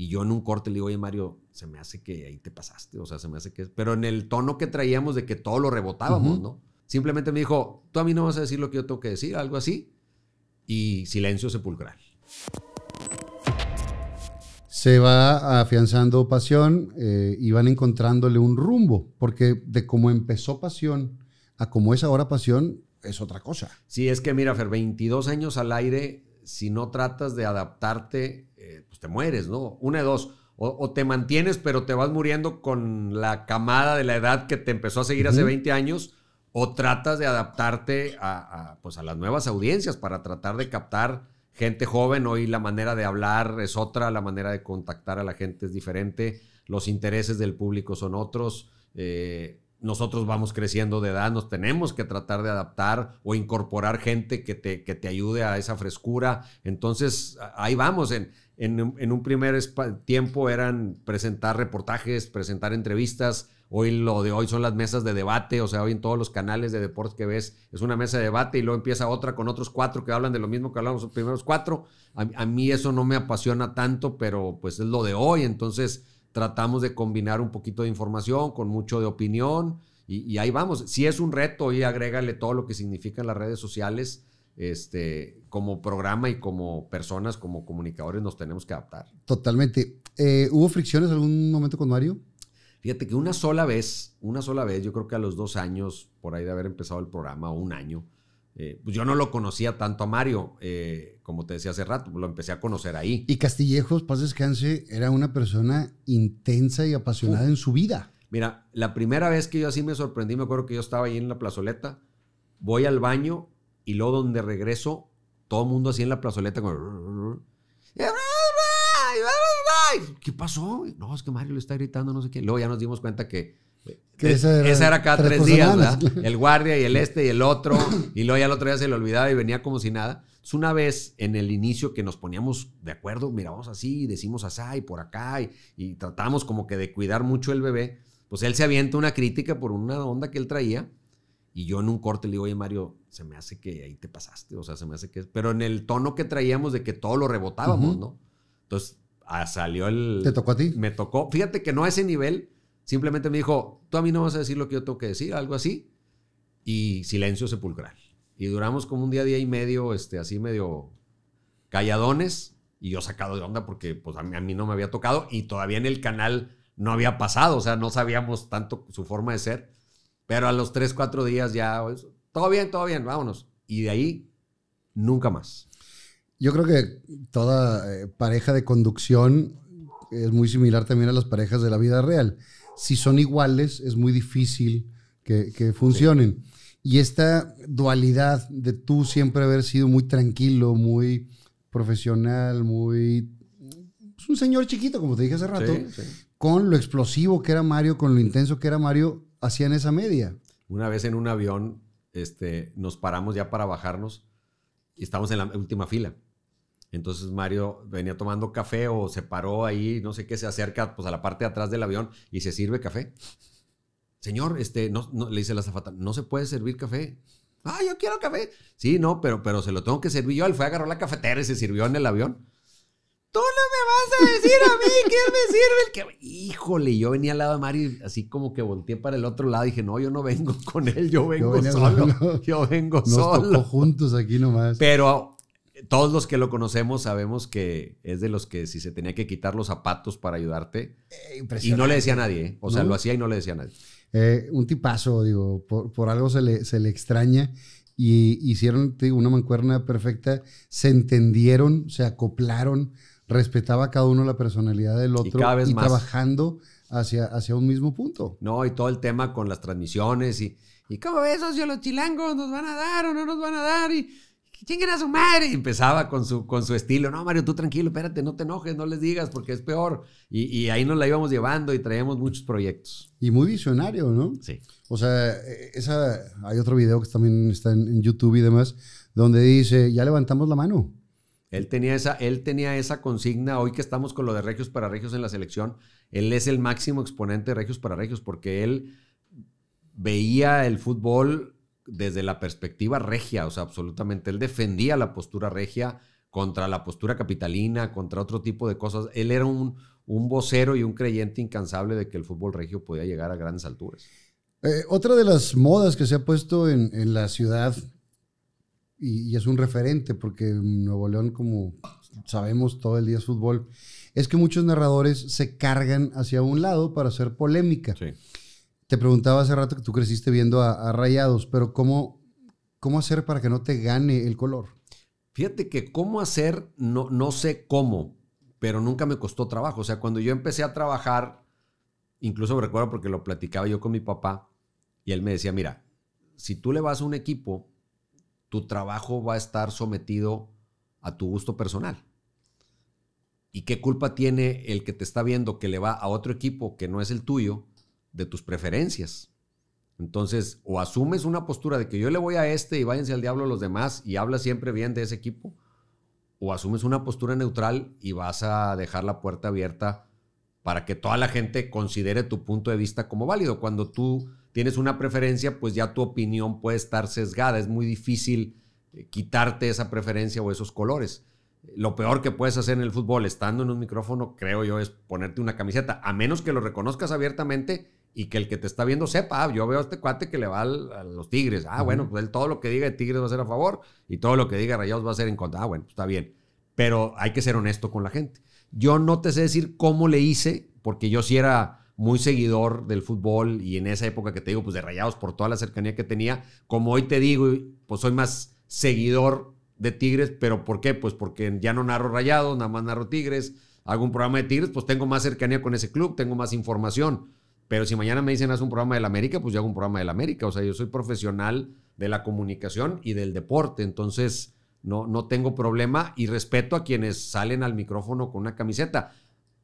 Y yo en un corte le digo, oye Mario, se me hace que ahí te pasaste, o sea, se me hace que... Pero en el tono que traíamos de que todo lo rebotábamos, ¿no? Simplemente me dijo, tú a mí no vas a decir lo que yo tengo que decir, algo así. Y silencio sepulcral. Se va afianzando pasión eh, y van encontrándole un rumbo, porque de cómo empezó pasión a cómo es ahora pasión, es otra cosa. Sí, es que mira, Fer, 22 años al aire, si no tratas de adaptarte pues, te mueres, ¿no? Una de dos. O, te mantienes, pero te vas muriendo con la camada de la edad que te empezó a seguir hace 20 años, o tratas de adaptarte a, pues a las nuevas audiencias para tratar de captar gente joven. Hoy la manera de hablar es otra, la manera de contactar a la gente es diferente, los intereses del público son otros. Eh, nosotros vamos creciendo de edad, nos tenemos que tratar de adaptar o incorporar gente que te, que te ayude a esa frescura. Entonces, ahí vamos. En, en, un primer tiempo eran presentar reportajes, presentar entrevistas. Hoy lo de hoy son las mesas de debate, o sea, hoy en todos los canales de deportes que ves es una mesa de debate y luego empieza otra con otros cuatro que hablan de lo mismo que hablamos los primeros cuatro. A, mí eso no me apasiona tanto, pero pues es lo de hoy, entonces tratamos de combinar un poquito de información con mucho de opinión y, y ahí vamos. Si es un reto y agrégale todo lo que significan las redes sociales, este, como programa y como personas, como comunicadores, nos tenemos que adaptar. Totalmente. Eh, ¿Hubo fricciones algún momento con Mario? Fíjate que una sola vez, una sola vez, yo creo que a los dos años, por ahí de haber empezado el programa, un año, eh, pues yo no lo conocía tanto a Mario, eh, como te decía hace rato, pues lo empecé a conocer ahí. Y Castillejos, paz descanse, era una persona intensa y apasionada en su vida. Mira, la primera vez que yo así me sorprendí, me acuerdo que yo estaba ahí en la plazoleta, voy al baño y luego donde regreso, todo el mundo así en la plazoleta como... ¿Qué pasó? No, es que Mario le está gritando, no sé qué. Luego ya nos dimos cuenta que esa, era, cada tres, días, ¿verdad? El guardia y el este y el otro. Y luego ya el otro día se le olvidaba y venía como si nada. Es una vez en el inicio que nos poníamos de acuerdo, mira, así, decimos asá y por acá, y, y tratamos como que de cuidar mucho el bebé. Pues él se avienta una crítica por una onda que él traía y yo en un corte le digo, oye Mario, se me hace que ahí te pasaste, o sea, se me hace que... Pero en el tono que traíamos de que todo lo rebotábamos, ¿no? Entonces ah, salió el... ¿Te tocó a ti? Me tocó. Fíjate que no a ese nivel, simplemente me dijo, tú a mí no vas a decir lo que yo tengo que decir, algo así. Y silencio sepulcral. Y duramos como un día, día y medio, este, así medio calladones. Y yo sacado de onda porque pues a mí, a mí no me había tocado y todavía en el canal no había pasado, o sea, no sabíamos tanto su forma de ser. Pero a los 3, 4 días ya, pues, todo bien, todo bien, vámonos. Y de ahí, nunca más. Yo creo que toda eh, pareja de conducción es muy similar también a las parejas de la vida real. Si son iguales, es muy difícil que, que funcionen. Y esta dualidad de tú siempre haber sido muy tranquilo, muy profesional, muy... Pues, un señor chiquito, como te dije hace rato, con lo explosivo que era Mario, con lo intenso que era Mario, hacían esa media. Una vez en un avión este, nos paramos ya para bajarnos y estábamos en la última fila. Entonces Mario venía tomando café o se paró ahí, no sé qué, se acerca pues a la parte de atrás del avión y se sirve café. Señor, este, no, le dice la zafata, no se puede servir café. Ah, yo quiero café. Sí, no, pero, pero se lo tengo que servir yo. Él fue, agarró la cafetera y se sirvió en el avión. Tú no me me sirve el que... Híjole, yo venía al lado de Mari, así como que volteé para el otro lado y dije, no, yo no vengo con él, yo vengo solo. Yo vengo juntos aquí nomás. Pero todos los que lo conocemos sabemos que es de los que si se tenía que quitar los zapatos para ayudarte. Eh, ¿eh? y no le decía a nadie, o sea, lo hacía y no le decía nadie. un tipazo, digo, por, algo se le, se le, extraña. Y hicieron, una mancuerna perfecta, se entendieron, se acoplaron respetaba cada uno la personalidad del otro y, trabajando hacia, hacia un mismo punto. No, y todo el tema con las transmisiones y, y ¿cómo ves, socio, los chilangos nos van a dar o no nos van a dar? Y, chinguen a su madre. Y empezaba con su, con su estilo. No, Mario, tú tranquilo, espérate, no te enojes, no les digas porque es peor. Y, y ahí nos la íbamos llevando y traíamos muchos proyectos. Y muy visionario, ¿no? Sí. O sea, e, esa, hay otro video que también está en YouTube y demás, donde dice, ya levantamos la mano. Él tenía, esa, él tenía esa consigna, hoy que estamos con lo de Regios para Regios en la selección, él es el máximo exponente de Regios para Regios porque él veía el fútbol desde la perspectiva regia, o sea, absolutamente. Él defendía la postura regia contra la postura capitalina, contra otro tipo de cosas. Él era un, un vocero y un creyente incansable de que el fútbol regio podía llegar a grandes alturas. Eh, otra de las modas que se ha puesto en, en la ciudad y, es un referente porque Nuevo León, como sabemos, todo el día es fútbol, es que muchos narradores se cargan hacia un lado para hacer polémica. Te preguntaba hace rato que tú creciste viendo a, Rayados, pero ¿cómo, ¿cómo hacer para que no te gane el color? Fíjate que cómo hacer, no, no sé cómo, pero nunca me costó trabajo. O sea, cuando yo empecé a trabajar, incluso me recuerdo porque lo platicaba yo con mi papá, y él me decía, mira, si tú le vas a un equipo, tu trabajo va a estar sometido a tu gusto personal. ¿Y qué culpa tiene el que te está viendo que le va a otro equipo que no es el tuyo de tus preferencias? Entonces, o asumes una postura de que yo le voy a este y váyanse al diablo los demás y hablas siempre bien de ese equipo, o asumes una postura neutral y vas a dejar la puerta abierta para que toda la gente considere tu punto de vista como válido. Cuando tú tienes una preferencia, pues ya tu opinión puede estar sesgada. Es muy difícil eh, quitarte esa preferencia o esos colores. Lo peor que puedes hacer en el fútbol estando en un micrófono, creo yo, es ponerte una camiseta, a menos que lo reconozcas abiertamente y que el que te está viendo sepa, ah, yo veo a este cuate que le va a los Tigres. Ah, bueno, pues él todo lo que diga de Tigres va a ser a favor y todo lo que diga Rayados va a ser en contra. Ah, bueno, pues está bien. Pero hay que ser honesto con la gente. Yo no te sé decir cómo le hice, porque yo sí era muy seguidor del fútbol y en esa época que te digo, pues de rayados por toda la cercanía que tenía, como hoy te digo, pues soy más seguidor de Tigres, pero ¿por qué? Pues porque ya no narro rayados, nada más narro Tigres, hago un programa de Tigres, pues tengo más cercanía con ese club, tengo más información. Pero si mañana me dicen haz un programa del América, pues yo hago un programa del América. O sea, yo soy profesional de la comunicación y del deporte. Entonces, no, no tengo problema y respeto a quienes salen al micrófono con una camiseta.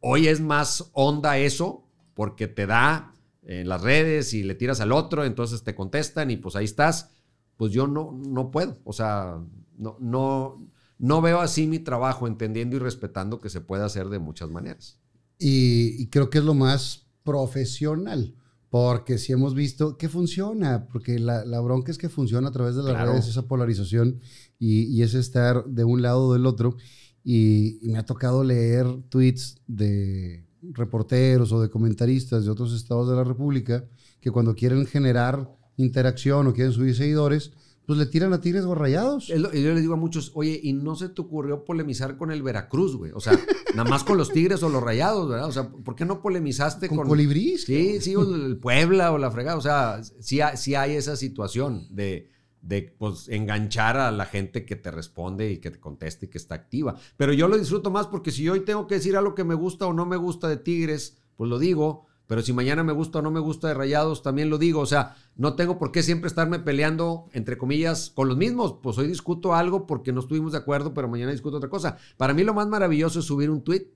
Hoy es más onda eso porque te da en las redes y le tiras al otro, entonces te contestan y pues ahí estás. Pues yo no, no puedo, o sea, no, no, no veo así mi trabajo, entendiendo y respetando que se puede hacer de muchas maneras. Y, creo que es lo más profesional, porque si hemos visto que funciona, porque la, bronca es que funciona a través de las redes, esa polarización y, y es estar de un lado o del otro. y me ha tocado leer tweets de reporteros o de comentaristas de otros estados de la República que cuando quieren generar interacción o quieren subir seguidores, pues le tiran a Tigres o Rayados. Yo les digo a muchos, oye, ¿y no se te ocurrió polemizar con el Veracruz, güey? O sea, nada más con los Tigres o los Rayados, ¿verdad? O sea, ¿por qué no polemizaste con... Con Colibrís. Sí, sí, o el Puebla o la fregada. O sea, si sí hay esa situación de de pues, enganchar a la gente que te responde y que te conteste y que está activa. Pero yo lo disfruto más porque si hoy tengo que decir algo que me gusta o no me gusta de Tigres, pues lo digo. Pero si mañana me gusta o no me gusta de Rayados, también lo digo. O sea, no tengo por qué siempre estarme peleando, entre comillas, con los mismos. Pues hoy discuto algo porque no estuvimos de acuerdo, pero mañana discuto otra cosa. Para mí lo más maravilloso es subir un tweet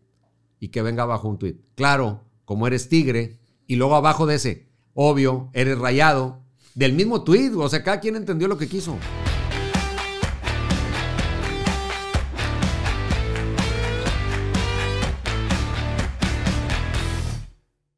y que venga abajo un tweet. Claro, como eres tigre, y luego abajo de ese, obvio, eres rayado, del mismo tweet. O sea, cada quien entendió lo que quiso.